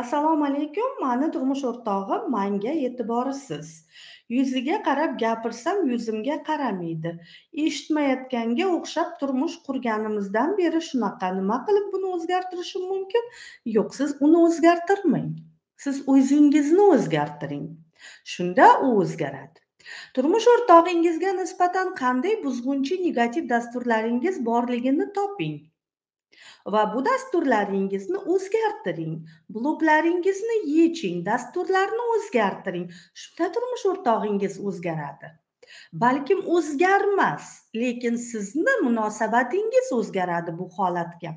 assalomu alaykum mani turmush o'rtog'im manga e'tiborsiz yuziga qarab gapirsam yuzimga qaramaydi eshitmayotganga o'xshab turmush qurganimizdan beri shunaqa nima qilib buni o'zgartirishim mumkin yo'q siz uni o'zgartirmang siz o'zingizni o'zgartiring shunda u o'zgaradi turmush o'rtog'ingizga nisbatan qanday buzg'unchi negativ dasturlaringiz borligini toping va bu dasturlaringizni o'zgartiring bloklaringizni yeching dasturlarni o'zgartiring shunda turmush o'rtog'ingiz o'zgaradi balkim o'zgarmas lekin sizni munosabatingiz o'zgaradi bu holatga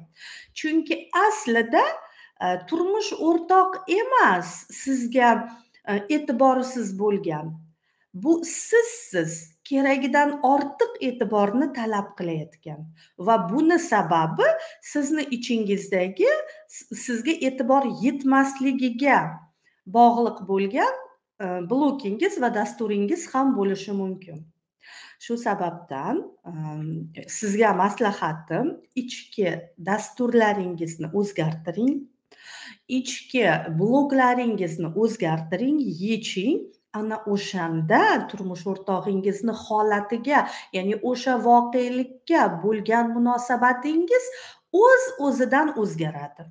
chunki aslida e, turmush o'rtoq emas sizga e, e'tiborsiz bo'lgan bu sizsiz keragidan ortiq e'tiborni talab qilayotgan va buni sababi sizni ichingizdagi sizga e'tibor yetmasligiga bog'liq bo'lgan e, blokingiz va dasturingiz ham bo'lishi mumkin shu sababdan e, sizga maslahatim ichki dasturlaringizni o'zgartiring ichki bloklaringizni o'zgartiring yeching ana o'shanda turmush o'rtog'ingizni holatiga ya'ni o'sha voqelikka bo'lgan munosabatingiz o'z o'zidan o'zgaradi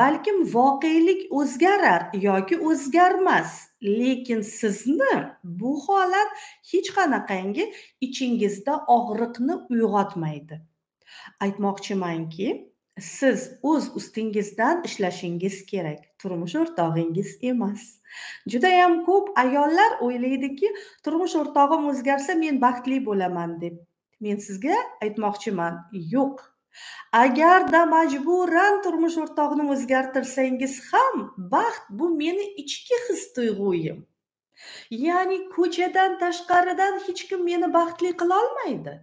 balkim voqelik o'zgarar yoki o'zgarmas lekin sizni bu holat hech qanaqangi ichingizda og'riqni uyg'otmaydi aytmoqchimanki siz o'z ustingizdan ishlashingiz kerak turmush o'rtog'ingiz emas judayam ko'p ayollar o'ylaydiki turmush o'rtog'im o'zgarsa men baxtli bo'laman deb men sizga aytmoqchiman yo'q agarda majburan turmush o'rtog'ini o'zgartirsangiz ham baxt bu meni ichki his tuyg'uyim ya'ni ko'chadan tashqaridan hech kim meni baxtli qilolmaydi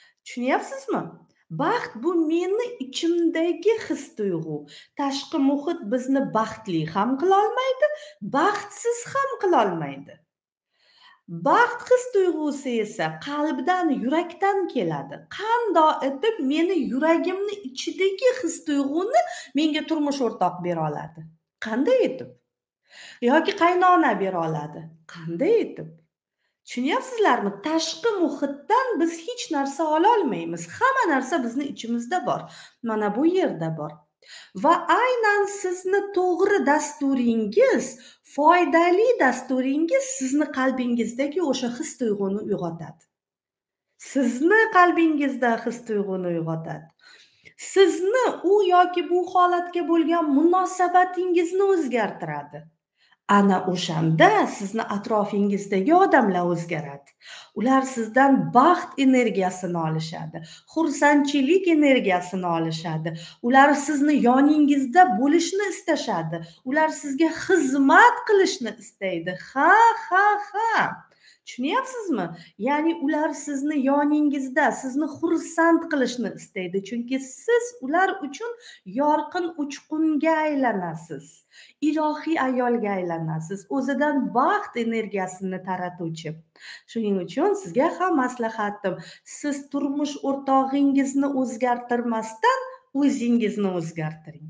tushunyapsizmi baxt bu meni ichimdagi his tuyg'u tashqi muhit bizni baxtli ham qilolmaydi baxtsiz ham qilolmaydi baxt his tuyg'usi esa qalbdan yurakdan keladi qandoq etib meni yuragimni ichidagi his tuyg'uni menga turmush o'rtoq bera oladi qanday etib yoki qaynona bera oladi qanday etib tushunyapsizlarmi tashqi muhitdan biz hech narsa ololmaymiz hamma narsa bizni ichimizda bor mana bu yerda bor va aynan sizni to'g'ri dasturingiz foydali dasturingiz sizni qalbingizdagi o'sha his tuyg'uni uyg'otadi sizni qalbingizda his tuyg'uni uyg'otadi sizni u yoki bu holatga bo'lgan munosabatingizni o'zgartiradi ana o'shanda sizni atrofingizdagi odamlar o'zgaradi ular sizdan baxt energiyasini olishadi xursandchilik energiyasini olishadi ular sizni yoningizda bo'lishni istashadi ular sizga xizmat qilishni istaydi ha ha ha tushunyapsizmi ya'ni ular sizni yoningizda sizni xursand qilishni istaydi chunki siz ular uchun yorqin uchqunga aylanasiz ilohiy ayolga aylanasiz o'zidan baxt energiyasini taratuvchi shuning uchun sizga ham maslahatim siz turmush o'rtog'ingizni o'zgartirmasdan o'zingizni o'zgartiring